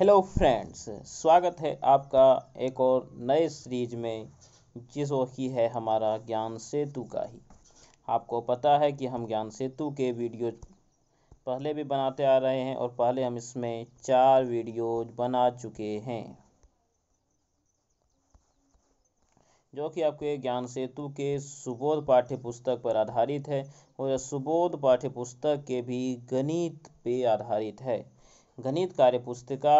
hello friends स्वागत है आपका एक और नए सीरीज में जो ही है हमारा ज्ञान सेतु का ही आपको पता है कि हम ज्ञान सेतु के वीडियो पहले भी बनाते आ रहे हैं और पहले हम इसमें चार वीडियोज बना चुके हैं जो कि आपके ज्ञान सेतु के सुबोध पाठ्य पुस्तक पर आधारित है और सुबोध पाठ्य पुस्तक के भी गणित पे आधारित है गणित कार्य पुस्तिका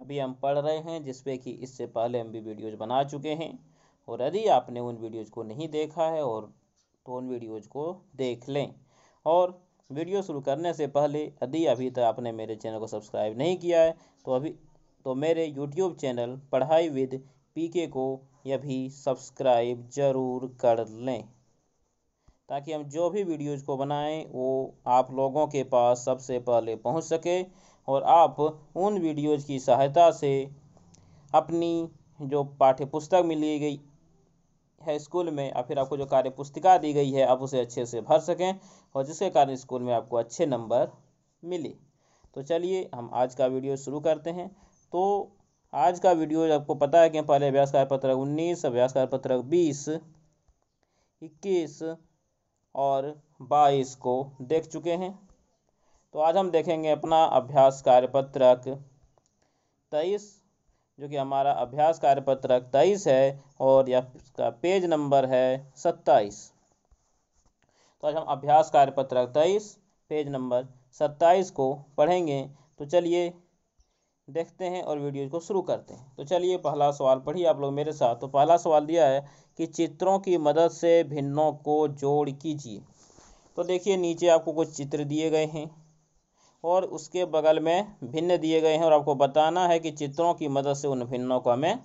अभी हम पढ़ रहे हैं जिसपे कि इससे पहले हम भी वीडियोज बना चुके हैं और यदि आपने उन वीडियोज को नहीं देखा है और तो उन वीडियोज को देख लें और वीडियो शुरू करने से पहले यदि अभी तक आपने मेरे चैनल को सब्सक्राइब नहीं किया है तो अभी तो मेरे YouTube channel Padhai with PK को यह भी सब्सक्राइब जरूर कर लें ताकि हम जो भी वीडियोज़ को बनाएं वो आप लोगों के पास सबसे पहले पहुंच सके और आप उन वीडियोज़ की सहायता से अपनी जो पाठ्य पुस्तक मिली गई है स्कूल में या फिर आपको जो कार्य पुस्तिका दी गई है आप उसे अच्छे से भर सकें और जिसके कारण स्कूल में आपको अच्छे नंबर मिले तो चलिए हम आज का वीडियो शुरू करते हैं तो आज का वीडियो आपको पता है कि पहले अभ्यास कार्य पत्रक उन्नीस अभ्यास कार्य पत्रक बीस इक्कीस और बाईस को देख चुके हैं तो आज हम देखेंगे अपना अभ्यास कार्यपत्रक तेईस जो कि हमारा अभ्यास कार्यपत्रक तेईस है और यह इसका पेज नंबर है सत्ताईस तो आज हम अभ्यास कार्यपत्रक तेईस पेज नंबर सत्ताईस को पढ़ेंगे तो चलिए देखते हैं और वीडियो को शुरू करते हैं तो चलिए पहला सवाल पढ़िए आप लोग मेरे साथ तो पहला सवाल दिया है कि चित्रों की मदद से भिन्नों को जोड़ कीजिए तो देखिए नीचे आपको कुछ चित्र दिए गए हैं और उसके बगल में भिन्न दिए गए हैं और आपको बताना है कि चित्रों की मदद से उन भिन्नों को हमें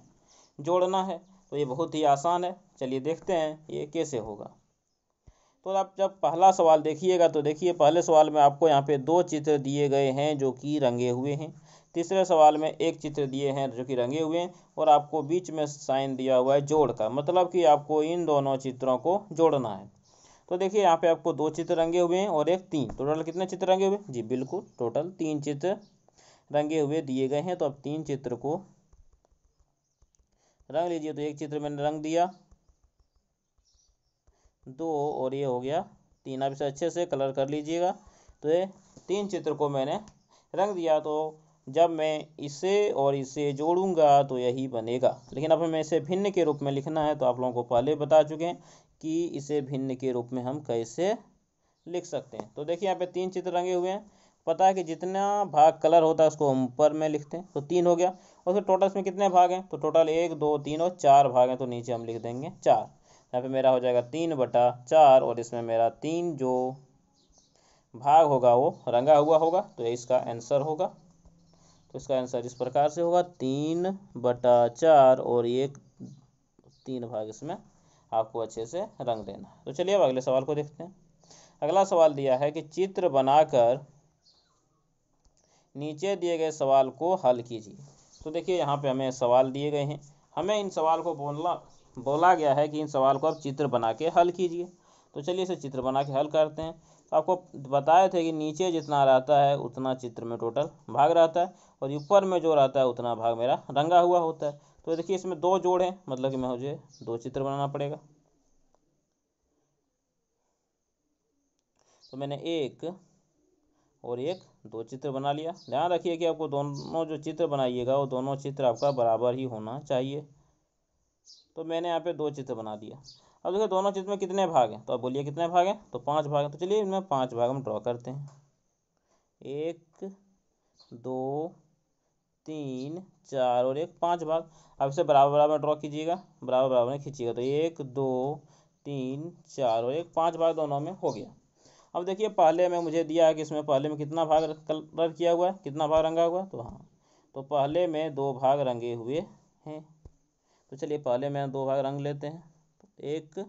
जोड़ना है तो ये बहुत ही आसान है चलिए देखते हैं ये कैसे होगा तो आप जब पहला सवाल देखिएगा तो देखिए पहले सवाल में आपको यहाँ पे दो चित्र दिए गए हैं जो कि रंगे हुए हैं तीसरे सवाल में एक चित्र दिए हैं जो कि रंगे हुए हैं और आपको बीच में साइन दिया हुआ है जोड़ का मतलब कि आपको इन दोनों चित्रों को जोड़ना है तो देखिए यहाँ पे आपको दो चित्र रंगे हुए हैं और एक तीन टोटल कितने चित्र रंगे हुए जी बिल्कुल टोटल तीन चित्र रंगे हुए दिए गए हैं तो अब तीन चित्र को रंग लीजिए तो एक चित्र मैंने रंग दिया दो और ये हो गया तीन आप इसे अच्छे से कलर कर लीजिएगा तो ये तीन चित्र को मैंने रंग दिया तो जब मैं इसे और इसे जोड़ूंगा तो यही बनेगा लेकिन अब हमें इसे भिन्न के रूप में लिखना है तो आप लोगों को पहले बता चुके हैं कि इसे भिन्न के रूप में हम कैसे लिख सकते हैं तो देखिए यहाँ पे तीन चित्र रंगे हुए हैं पता है कि जितना भाग कलर होता है उसको हम ऊपर में लिखते हैं तो तीन हो गया और फिर टोटल इसमें कितने भाग हैं तो टोटल एक दो तीन और चार भाग हैं तो नीचे हम लिख देंगे चार यहाँ पे मेरा हो जाएगा तीन बटा चार और इसमें मेरा तीन जो भाग होगा वो रंगा हुआ होगा तो इसका आंसर होगा तो इसका आंसर इस प्रकार से होगा तीन बटा चार और एक तीन भाग इसमें आपको अच्छे से रंग देना तो चलिए अब अगले सवाल को देखते हैं अगला सवाल दिया है कि चित्र बनाकर नीचे दिए गए सवाल को हल कीजिए तो देखिए यहाँ पे हमें सवाल दिए गए हैं हमें इन सवाल को बोलना बोला गया है कि इन सवाल को आप चित्र बना के हल कीजिए तो चलिए इसे चित्र बना के हल करते हैं आपको बताए थे कि नीचे जितना रहता है उतना चित्र में टोटल भाग रहता है और ऊपर में जो रहता है उतना भाग मेरा रंगा हुआ होता है तो देखिए इसमें दो जोड़ हैं मतलब कि मैं मुझे दो चित्र बनाना पड़ेगा तो मैंने एक और एक दो चित्र बना लिया ध्यान रखिए कि आपको दोनों जो चित्र बनाइएगा वो दोनों चित्र आपका बराबर ही होना चाहिए तो मैंने यहाँ पे दो चित्र बना दिया अब देखिए दोनों चीज़ में कितने भाग हैं तो अब बोलिए कितने भाग हैं तो पाँच भाग हैं तो चलिए इनमें पाँच भाग हम ड्रॉ करते हैं एक दो तीन चार और एक पाँच भाग अब इसे बराबर बराबर ड्रॉ कीजिएगा बराबर बराबर में खींचिएगा तो एक दो तीन चार और एक पाँच भाग दोनों में हो गया अब देखिए पहले में मुझे दिया है कि इसमें पहले में कितना भाग कलर किया हुआ है कितना भाग रंगा हुआ है तो हाँ तो पहले में दो भाग रंगे हुए हैं तो चलिए पहले में दो भाग रंग लेते हैं एक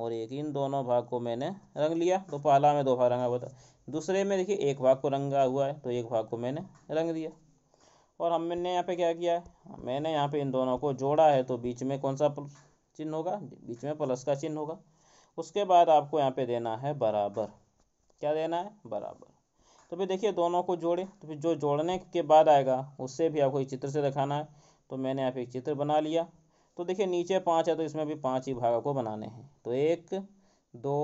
और एक इन दोनों भाग को मैंने रंग लिया तो पहला में दो भाग रंगा हुआ था दूसरे में देखिए एक भाग को रंगा हुआ है तो एक भाग को मैंने रंग दिया और हमने यहाँ पे क्या किया है मैंने यहाँ पे इन दोनों को जोड़ा है तो बीच में कौन सा चिन्ह होगा बीच में प्लस का चिन्ह होगा उसके बाद आपको यहाँ पे देना है बराबर क्या देना है बराबर तो फिर देखिए दोनों को जोड़े तो फिर जो जोड़ने के बाद आएगा उससे भी आपको एक चित्र से दिखाना है तो मैंने यहाँ पे एक चित्र बना लिया तो देखिए नीचे पाँच है तो इसमें भी पाँच ही भागों को बनाने हैं तो एक दो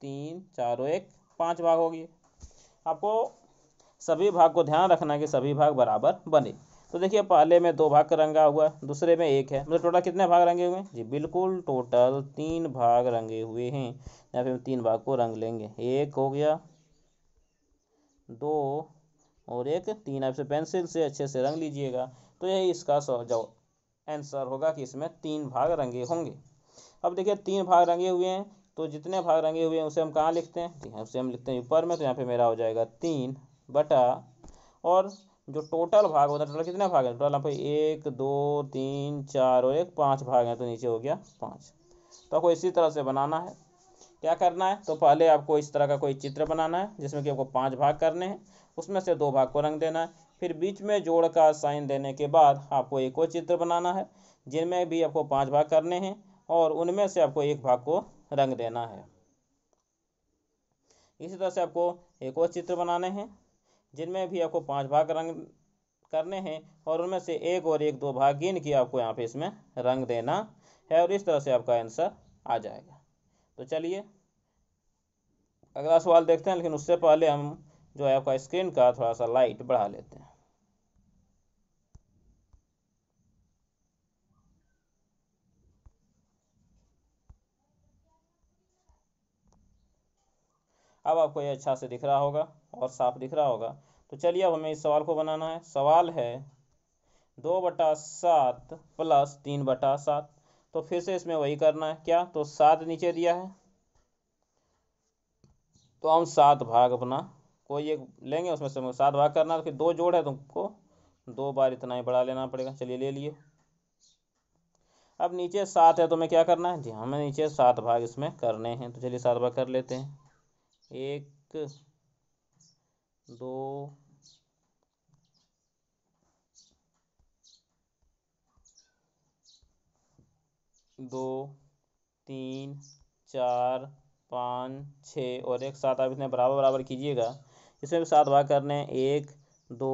तीन चार और एक पाँच भाग होगी आपको सभी भाग को ध्यान रखना है कि सभी भाग बराबर बने तो देखिए पहले में दो भाग रंगा हुआ है दूसरे में एक है मतलब टोटल कितने भाग रंगे हुए हैं जी बिल्कुल टोटल तीन भाग रंगे हुए हैं या फिर तीन भाग को रंग लेंगे एक हो गया दो और एक तीन आपसे पेंसिल से अच्छे से रंग लीजिएगा तो यही इसका जवाब आंसर होगा कि इसमें तीन भाग रंगे होंगे अब देखिए तीन भाग रंगे हुए हैं तो जितने भाग रंगे हुए हैं उसे हम कहाँ लिखते हैं उसे हम लिखते हैं ऊपर में तो यहाँ पे मेरा हो जाएगा तीन बटा और जो टोटल भाग होता है टोटल कितने भाग हैं टोटल यहाँ पे एक दो तीन चार और एक पाँच भाग हैं तो नीचे हो गया पाँच तो आपको इसी तरह से बनाना है क्या करना है तो पहले आपको इस तरह का कोई चित्र बनाना है जिसमें कि आपको पाँच भाग करने हैं उसमें से दो भाग को रंग देना है फिर बीच में जोड़ का साइन देने के बाद आपको एक और चित्र बनाना है जिनमें भी आपको पांच भाग करने हैं और उनमें से आपको एक भाग को रंग देना है इसी तरह से आपको एक और चित्र बनाने हैं जिनमें भी आपको पांच भाग रंग करने हैं और उनमें से एक और एक दो भाग गिन के आपको यहाँ पे इसमें रंग देना है और इस तरह से आपका आंसर आ जाएगा तो चलिए अगला सवाल देखते हैं लेकिन उससे पहले हम जो है आपका स्क्रीन का थोड़ा सा लाइट बढ़ा लेते हैं अब आपको ये अच्छा से दिख रहा होगा और साफ दिख रहा होगा तो चलिए अब हमें इस सवाल को बनाना है सवाल है दो बटा सात प्लस तीन बटा सात तो फिर से इसमें वही करना है क्या तो सात नीचे दिया है तो हम सात भाग अपना कोई एक लेंगे उसमें से सात भाग करना तो फिर दो जोड़ है तुमको दो बार इतना ही बढ़ा लेना पड़ेगा चलिए ले लिए अब नीचे सात है तो हमें क्या करना है जी हाँ, हमें नीचे सात भाग इसमें करने हैं तो चलिए सात भाग कर लेते हैं एक दो दो तीन चार पाँच छः और एक साथ आप इसने बराबर बराबर कीजिएगा इसमें भी सात भाग करने हैं एक दो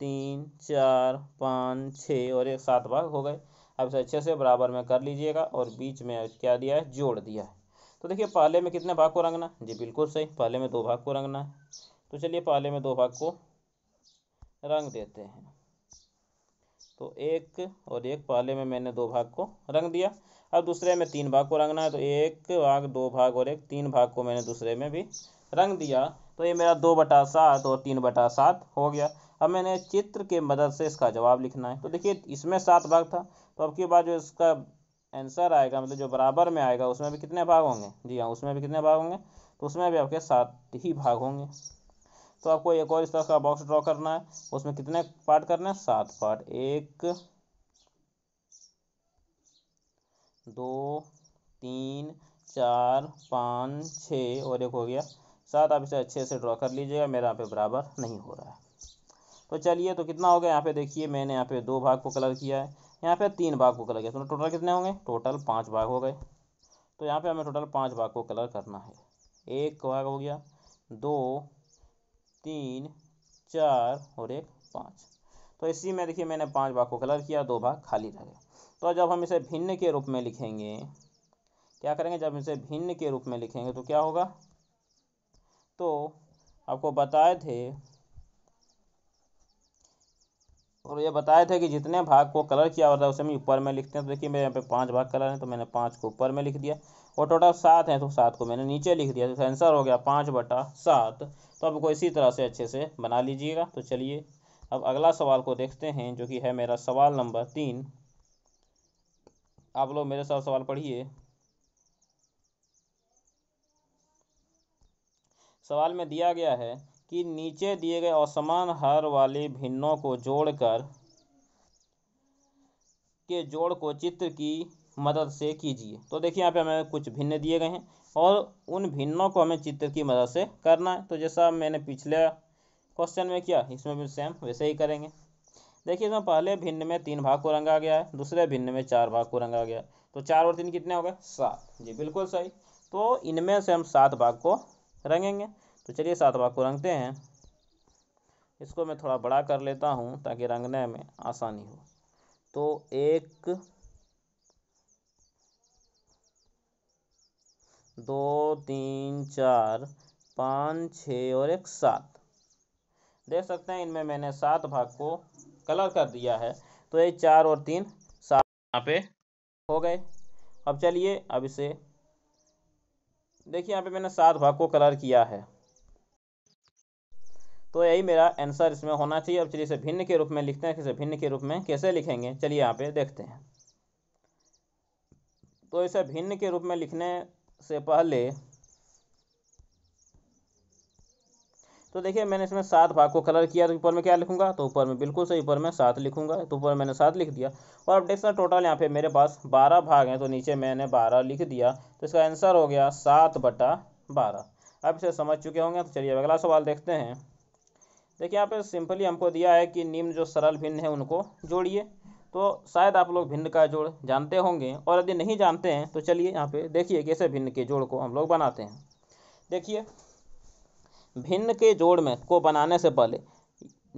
तीन चार पाँच छः और एक सात भाग हो गए अब इसे अच्छे से बराबर में कर लीजिएगा और बीच में क्या दिया है जोड़ दिया है तो देखिए पहले में कितने भाग को रंगना जी बिल्कुल सही पहले में दो भाग को रंगना है तो चलिए पहले में दो भाग को रंग देते हैं तो एक और एक पहले में मैंने दो भाग को रंग दिया अब दूसरे में तीन भाग को रंगना है तो एक भाग दो भाग और एक तीन भाग को मैंने दूसरे में भी रंग दिया तो ये मेरा दो बटा सात और तीन बटा सात हो गया अब मैंने चित्र के मदद से इसका जवाब लिखना है तो देखिए इसमें सात भाग था तो अब की बार जो इसका आंसर आएगा मतलब जो बराबर में आएगा उसमें भी कितने भाग होंगे जी हाँ उसमें भी कितने भाग होंगे तो उसमें भी आपके सात ही भाग होंगे तो आपको एक और इस तरह का बॉक्स ड्रॉ करना है उसमें कितने पार्ट करने हैं सात पार्ट एक दो तीन चार पाँच छः और एक हो गया सात आप इसे अच्छे से ड्रॉ कर लीजिएगा मेरा यहाँ पे बराबर नहीं हो रहा है तो चलिए तो कितना हो गया यहाँ पे देखिए मैंने यहाँ पे दो भाग को कलर किया है यहाँ पे तीन भाग को कलर किया तो टोटल कितने होंगे टोटल पाँच भाग हो गए तो यहाँ पे हमें टोटल पाँच भाग को कलर करना है एक भाग हो गया दो तीन चार और एक पाँच तो इसी में देखिए मैंने पाँच भाग को कलर किया दो भाग खाली रह गया तो जब हम इसे भिन्न के रूप में लिखेंगे क्या करेंगे जब इसे भिन्न के रूप में लिखेंगे तो क्या होगा तो आपको बताए थे और ये बताया था कि जितने भाग को कलर किया हुआ था उसे हम ऊपर में लिखते हैं तो देखिए मेरे यहाँ पे पांच भाग कलर हैं तो मैंने पांच को ऊपर में लिख दिया और टोटल सात हैं तो सात को मैंने नीचे लिख दिया तो आंसर हो गया पाँच बटा सात तो आपको इसी तरह से अच्छे से बना लीजिएगा तो चलिए अब अगला सवाल को देखते हैं जो कि है मेरा सवाल नंबर तीन आप लोग मेरे साथ सवाल पढ़िए सवाल में दिया गया है कि नीचे दिए गए असमान हर वाले भिन्नों को जोड़कर के जोड़ को चित्र की मदद से कीजिए तो देखिए यहाँ पे हमें कुछ भिन्न दिए गए हैं और उन भिन्नों को हमें चित्र की मदद से करना है तो जैसा मैंने पिछले क्वेश्चन में किया इसमें भी सेम वैसे ही करेंगे देखिए इसमें पहले भिन्न में तीन भाग को रंगा गया है दूसरे भिन्न में चार भाग को रंगा गया है तो चार और तीन कितने हो गए सात जी बिल्कुल सही तो इनमें से हम सात भाग को रंगेंगे तो चलिए सातवा को रंगते हैं इसको मैं थोड़ा बड़ा कर लेता हूँ ताकि रंगने में आसानी हो तो एक दो तीन चार पाँच छ और एक सात देख सकते हैं इनमें मैंने सात भाग को कलर कर दिया है तो ये चार और तीन सात यहाँ पे हो गए अब चलिए अब इसे देखिए यहाँ पे मैंने सात भाग को कलर किया है तो यही मेरा आंसर इसमें होना चाहिए अब चलिए इसे भिन्न के रूप में लिखते हैं इसे भिन्न के रूप में कैसे लिखेंगे चलिए यहाँ पे देखते हैं तो इसे भिन्न के रूप में लिखने से पहले तो देखिए मैंने इसमें सात भाग को कलर किया तो ऊपर में क्या लिखूंगा तो ऊपर में बिल्कुल सही ऊपर में सात लिखूंगा तो ऊपर मैंने सात लिख दिया और अब देख सकते टोटल यहाँ पे मेरे पास बारह भाग हैं तो नीचे मैंने बारह लिख दिया तो इसका आंसर हो गया सात बटा बारह अब इसे समझ चुके होंगे तो चलिए अगला सवाल देखते हैं देखिए यहाँ पे सिंपली हमको दिया है कि निम्न जो सरल भिन्न है उनको जोड़िए तो शायद आप लोग भिन्न का जोड़ जानते होंगे और यदि नहीं जानते हैं तो चलिए यहाँ पे देखिए कैसे भिन्न के जोड़ को हम लोग बनाते हैं देखिए भिन्न के जोड़ में को बनाने से पहले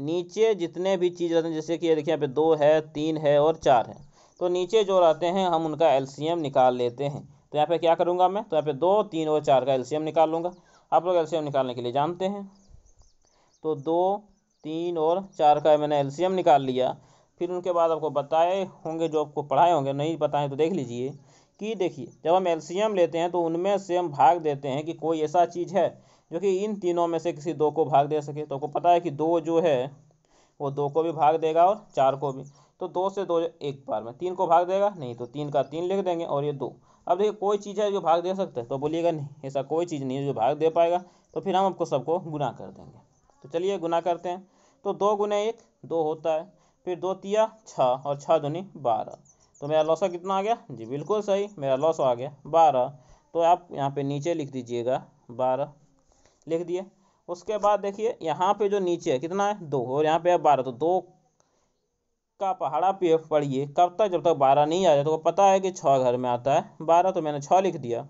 नीचे जितने भी चीज़ रहते हैं जैसे कि देखिए यहाँ पे दो है तीन है और चार है तो नीचे जो रहते हैं हम उनका एलसीएम निकाल लेते हैं तो यहाँ पे क्या करूँगा मैं तो यहाँ पे दो तीन और चार का एलसीएम निकाल लूँगा आप लोग एलसीएम निकालने के लिए जानते हैं तो दो तीन और चार का मैंने एलसीएम निकाल लिया फिर उनके बाद आपको बताए होंगे जो आपको पढ़ाए होंगे नहीं बताएं तो देख लीजिए कि देखिए जब हम एलसीएम लेते हैं तो उनमें से हम भाग देते हैं कि कोई ऐसा चीज़ है जो कि इन तीनों में से किसी दो को भाग दे सके तो आपको पता है कि दो जो है वो दो को भी भाग देगा और चार को भी तो दो से दो एक बार में तीन को भाग देगा नहीं तो तीन का तीन लिख देंगे और ये दो अब देखिए कोई चीज़ है जो भाग दे सकता है तो बोलिएगा नहीं ऐसा कोई चीज़ नहीं है जो भाग दे पाएगा तो फिर हम आपको सबको गुना कर देंगे तो चलिए गुना करते हैं तो दो गुने एक दो होता है फिर दो तिया छः और छः दूनी बारह तो मेरा लॉसा कितना आ गया जी बिल्कुल सही मेरा लॉस आ गया बारह तो आप यहाँ पे नीचे लिख दीजिएगा बारह लिख दिए उसके बाद देखिए यहाँ पे जो नीचे है कितना है दो और यहाँ पे है बारह तो दो का पहाड़ा पे पढ़िए कब तक जब तक बारह नहीं आ जाए तो पता है कि छः घर में आता है बारह तो मैंने छः लिख दिया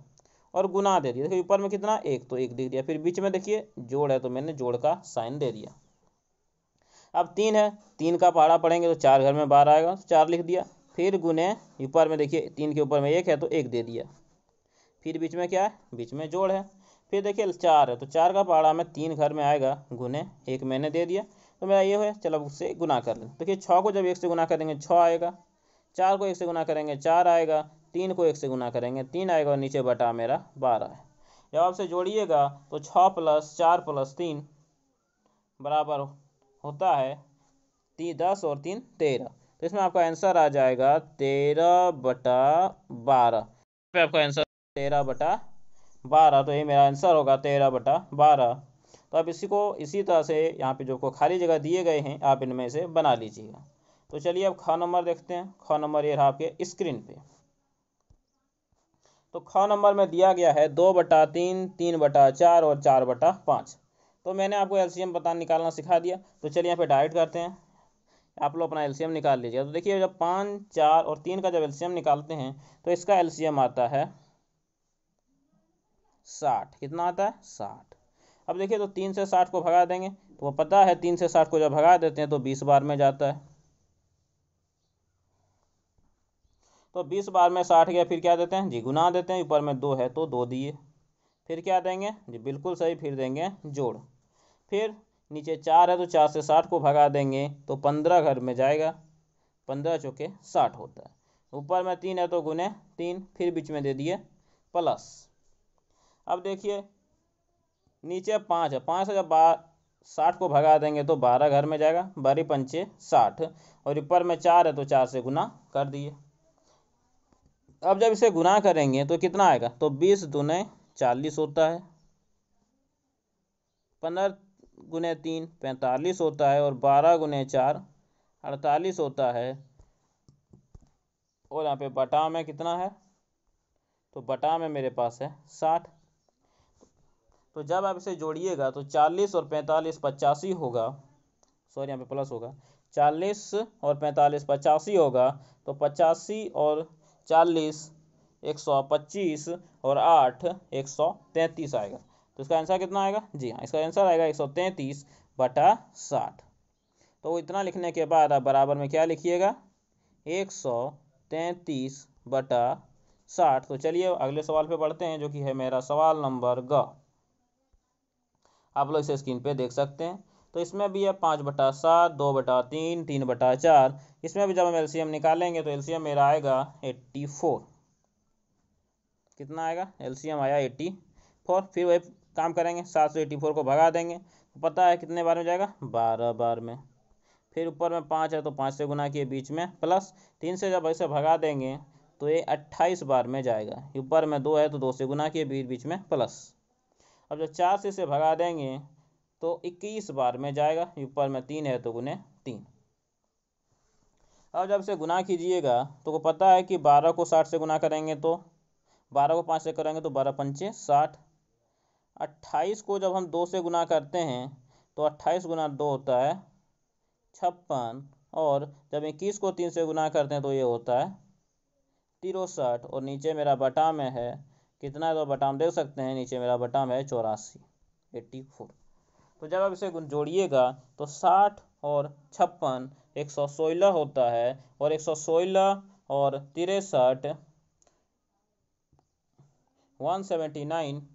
और गुना दे दिया देखिए ऊपर में कितना एक तो एक दिख दिया फिर बीच में देखिए जोड़ है तो मैंने जोड़ का साइन दे दिया अब तीन है तीन का पहाड़ा पड़ेंगे तो चार घर में बारह आएगा तो चार लिख दिया फिर गुने ऊपर में देखिए तीन के ऊपर में एक है तो एक दे दिया फिर बीच में क्या है बीच में जोड़ है फिर देखिए चार है तो चार का पहाड़ा में तीन घर में आएगा गुने एक मैंने दे दिया तो मेरा ये है चलो उससे गुना कर लें देखिए छः को जब एक से गुना कर देंगे छः आएगा चार को एक से गुना करेंगे चार आएगा तीन को एक से गुना करेंगे तीन आएगा और नीचे बटा मेरा बारह है जब आपसे जोड़िएगा तो छः प्लस चार प्लस तीन बराबर होता है तीन दस और तीन तेरह तो इसमें आपका आंसर आ जाएगा तेरह बटा बारह पे आपका आंसर तेरह बटा बारह तो ये मेरा आंसर होगा तेरह बटा बारह तो आप इसी को इसी तरह से यहाँ पे जो को खाली जगह दिए गए हैं आप इनमें से बना लीजिएगा तो चलिए अब ख नंबर देखते हैं ख नंबर ये रहा आपके स्क्रीन पे तो ख नंबर में दिया गया है दो बटा तीन तीन बटा चार और चार बटा पाँच तो मैंने आपको एलसीएम पता निकालना सिखा दिया तो चलिए यहाँ पे डायरेक्ट करते हैं आप लोग अपना एलसीएम निकाल लीजिए तो देखिए जब पाँच चार और तीन का जब एलसीएम निकालते हैं तो इसका एलसीएम आता है साठ कितना आता है साठ अब देखिए तो तीन से साठ को भगा देंगे तो वो पता है तीन से साठ को जब भगा देते हैं तो बीस बार में जाता है तो बीस बार में साठ गया फिर क्या देते हैं जी गुना देते हैं ऊपर में दो है तो दो दिए फिर क्या देंगे जी बिल्कुल सही फिर देंगे जोड़ फिर नीचे चार है तो चार से साठ को भगा देंगे तो पंद्रह घर में जाएगा पंद्रह चौके साठ होता है ऊपर में तीन है तो गुने तीन फिर बीच में दे दिए प्लस अब देखिए नीचे पाँच है पाँच से जब बार साठ को भगा देंगे तो बारह घर में जाएगा बारह पंचे साठ और ऊपर में चार है तो चार से गुना कर दिए अब जब इसे गुना करेंगे तो कितना आएगा तो बीस दुने चालीस होता है पंद्रह गुने तीन पैंतालीस होता है और बारह गुने चार अड़तालीस होता है और यहाँ पे बटा में कितना है तो बटा में मेरे पास है साठ तो जब आप इसे जोड़िएगा तो चालीस और पैंतालीस पचासी होगा सॉरी यहाँ पे प्लस होगा चालीस और पैंतालीस पचासी होगा तो पचासी और चालीस एक सौ पच्चीस और आठ एक सौ तैंतीस आएगा तो इसका आंसर कितना आएगा जी हाँ इसका आंसर आएगा एक सौ तैंतीस बटा साठ तो इतना लिखने के बाद आप बराबर में क्या लिखिएगा एक सौ तैंतीस बटा साठ तो चलिए अगले सवाल पे बढ़ते हैं जो कि है मेरा सवाल नंबर ग आप लोग इसे स्क्रीन पे देख सकते हैं तो इसमें भी है पाँच बटा सात दो बटा तीन तीन बटा चार इसमें भी जब हम एलसीएम निकालेंगे तो एलसीएम मेरा आएगा एट्टी फोर कितना आएगा एलसीएम आया एट्टी फोर फिर वही काम करेंगे सात सौ एट्टी फोर को भगा देंगे तो पता है कितने बार में जाएगा बारह बार में फिर ऊपर में पाँच है तो पाँच से गुना किए बीच में प्लस तीन से जब ऐसे भगा देंगे तो ये अट्ठाईस बार में जाएगा ऊपर में दो है तो दो से गुना किए बीच बीच में प्लस अब जब चार से इसे भगा देंगे तो इक्कीस बार में जाएगा ऊपर में तीन है तो गुने तीन अब जब से गुना कीजिएगा तो को पता है कि बारह को साठ से गुना करेंगे तो बारह को पाँच से करेंगे तो बारह पंचे साठ अट्ठाईस को जब हम दो से गुना करते हैं तो अट्ठाईस गुना दो होता है छप्पन और जब इक्कीस को तीन से गुना करते हैं तो ये होता है तिरसठ और नीचे मेरा बटाम है कितना है तो बटाम देख सकते हैं नीचे मेरा बटाम है चौरासी एट्टी फोर तो जब आप इसे जोड़िएगा तो साठ और छप्पन एक सौ सोलह होता है और एक सौ सोलह और तिरसठ वन सेवेंटी नाइन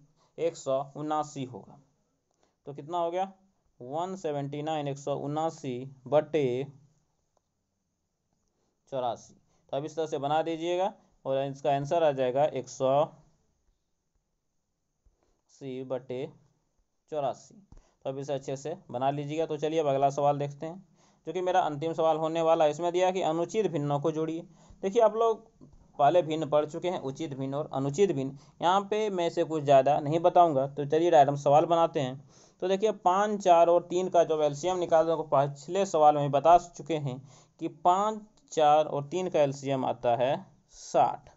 एक सौ उनासी होगा तो कितना हो गया वन सेवेंटी नाइन एक सौ उनासी बटे चौरासी तो अब इस तरह से बना दीजिएगा और इसका आंसर आ जाएगा एक सौ सी बटे चौरासी तो अब इसे अच्छे से बना लीजिएगा तो चलिए अब अगला सवाल देखते हैं जो कि मेरा अंतिम सवाल होने वाला है इसमें दिया कि अनुचित भिन्नों को जोड़िए देखिए आप लोग पहले भिन्न पढ़ चुके हैं उचित भिन्न और अनुचित भिन्न यहाँ पे मैं इसे कुछ ज़्यादा नहीं बताऊँगा तो चलिए हम सवाल बनाते हैं तो देखिए पाँच चार और तीन का जो एल्शियम निकाल रहे पिछले सवाल में बता चुके हैं कि पाँच चार और तीन का एल्शियम आता है साठ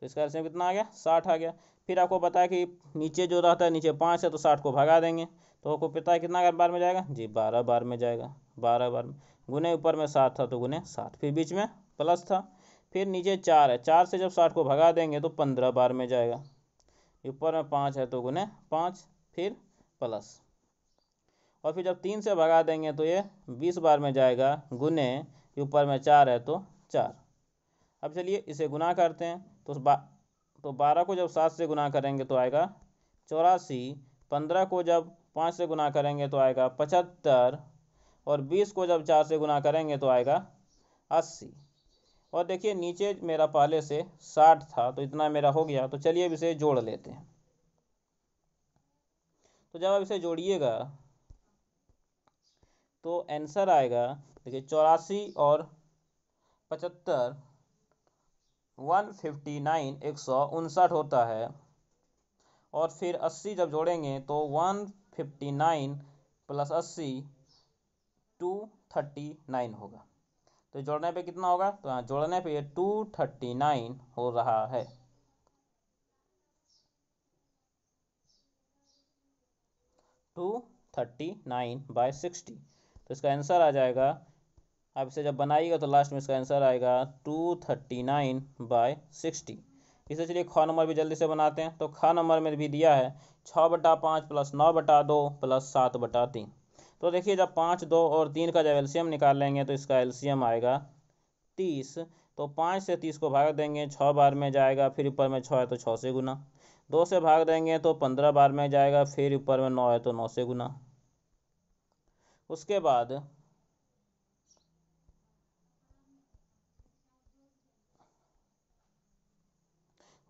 तो इसका एल्शियम कितना आ गया साठ आ गया फिर आपको बताया कि नीचे जो रहता है नीचे पाँच है तो साठ को भगा देंगे तो को पिता कितना बार में जाएगा जी बारह बार में जाएगा बारह बार में गुने ऊपर में सात था तो गुने साठ फिर बीच में प्लस था फिर नीचे चार है चार से जब साठ को भगा देंगे तो पंद्रह बार में जाएगा ऊपर में पाँच है तो गुने पाँच फिर प्लस और फिर जब तीन से भगा देंगे तो ये बीस बार में जाएगा गुने ऊपर में चार है तो चार अब चलिए इसे गुना करते हैं तो बा तो बारह को जब सात से गुना करेंगे तो आएगा चौरासी पंद्रह को जब पाँच से गुना करेंगे तो आएगा पचहत्तर और बीस को जब चार से गुना करेंगे तो आएगा अस्सी और देखिए नीचे मेरा पहले से साठ था तो इतना मेरा हो गया तो चलिए अब इसे जोड़ लेते हैं तो जब आप इसे जोड़िएगा तो आंसर आएगा देखिए चौरासी और पचहत्तर वन फिफ्टी नाइन एक सौ उनसठ होता है और फिर अस्सी जब जोड़ेंगे तो वन फिफ्टी नाइन प्लस अस्सी टू थर्टी नाइन होगा तो जोड़ने पे कितना होगा तो यहाँ जोड़ने पे टू थर्टी नाइन हो रहा है two thirty nine by sixty तो इसका आंसर आ जाएगा आप इसे जब बनाइएगा तो लास्ट में इसका आंसर आएगा two thirty nine by sixty इसे चलिए ख नंबर भी जल्दी से बनाते हैं तो ख नंबर में भी दिया है छः बटा पाँच प्लस नौ बटा दो प्लस सात बटा तीन तो देखिए जब पाँच दो और तीन का जब एल्सियम निकाल लेंगे तो इसका एल्सियम आएगा तीस तो पाँच से तीस को भाग देंगे छः बार में जाएगा फिर ऊपर में छः है तो छः से गुना दो से भाग देंगे तो पंद्रह बार में जाएगा फिर ऊपर में नौ है तो नौ से गुना उसके बाद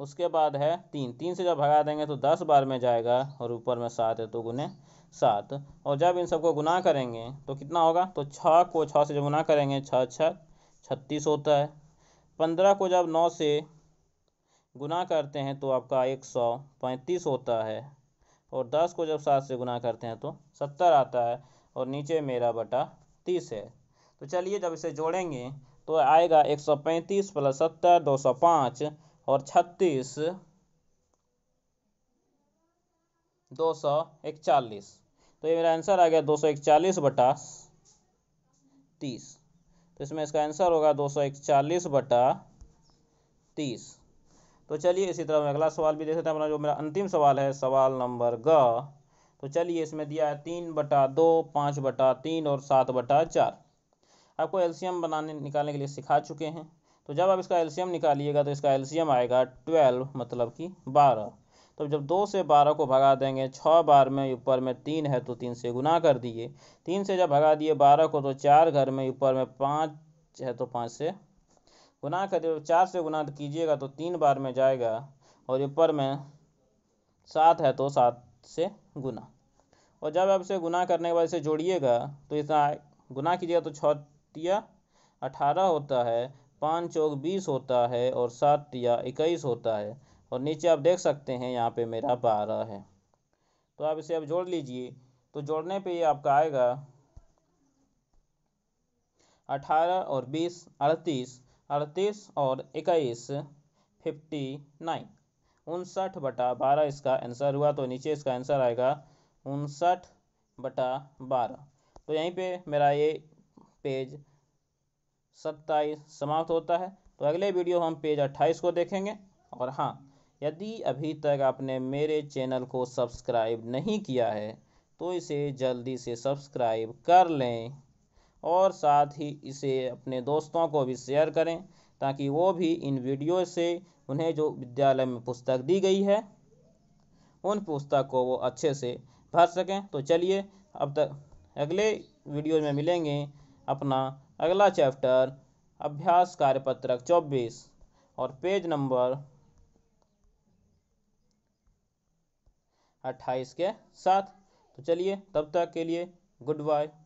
उसके बाद है तीन तीन से जब भगा देंगे तो दस बार में जाएगा और ऊपर में सात है तो गुने सात और जब इन सबको गुना करेंगे तो कितना होगा तो छः को छः से जब गुना करेंगे छः छः छत्तीस होता है पंद्रह को जब नौ से गुना करते हैं तो आपका एक सौ पैंतीस होता है और दस को जब सात से गुना करते हैं तो सत्तर आता है और नीचे मेरा बटा तीस है तो चलिए जब इसे जोड़ेंगे तो आएगा एक सौ पैंतीस प्लस सत्तर दो सौ पाँच और छत्तीस दो सौ इकचालीस तो ये मेरा आंसर आ गया दो सौ इकचालीस बटा तीस तो इसमें इसका आंसर होगा दो सौ इकचालीस बटा तीस तो चलिए इसी तरह अगला सवाल भी देख सकते हैं अपना जो मेरा अंतिम सवाल है सवाल नंबर ग तो चलिए इसमें दिया है तीन बटा दो पाँच बटा तीन और सात बटा चार आपको एल्शियम बनाने निकालने के लिए सिखा चुके हैं तो जब आप इसका एल्शियम निकालिएगा तो इसका एल्शियम आएगा ट्वेल्व मतलब कि बारह तो जब दो से बारह को भगा देंगे छः बार में ऊपर में तीन है तो तीन से गुना कर दिए तीन से जब भगा दिए बारह को तो चार घर में ऊपर में पाँच है तो पाँच से गुना कर दिए चार से गुना कीजिएगा तो तीन बार में जाएगा और ऊपर में सात है तो सात से गुना और जब आप इसे गुना करने के बाद इसे जोड़िएगा तो इतना गुना कीजिएगा तो छिया अठारह होता है पाँच चौक बीस होता है और सात या इक्कीस होता है और नीचे आप देख सकते हैं यहाँ पे मेरा बारह है तो आप इसे अब जोड़ लीजिए तो जोड़ने पे ये आपका आएगा अठारह और बीस अड़तीस अड़तीस और इक्कीस फिफ्टी नाइन उनसठ बटा बारह इसका आंसर हुआ तो नीचे इसका आंसर आएगा उनसठ बटा बारह तो यहीं पे मेरा ये पेज सत्ताईस समाप्त होता है तो अगले वीडियो हम पेज अट्ठाईस को देखेंगे और हाँ यदि अभी तक आपने मेरे चैनल को सब्सक्राइब नहीं किया है तो इसे जल्दी से सब्सक्राइब कर लें और साथ ही इसे अपने दोस्तों को भी शेयर करें ताकि वो भी इन वीडियो से उन्हें जो विद्यालय में पुस्तक दी गई है उन पुस्तक को वो अच्छे से भर सकें तो चलिए अब तक अगले वीडियो में मिलेंगे अपना अगला चैप्टर अभ्यास कार्यपत्रक चौबीस और पेज नंबर अट्ठाईस के साथ तो चलिए तब तक के लिए गुड बाय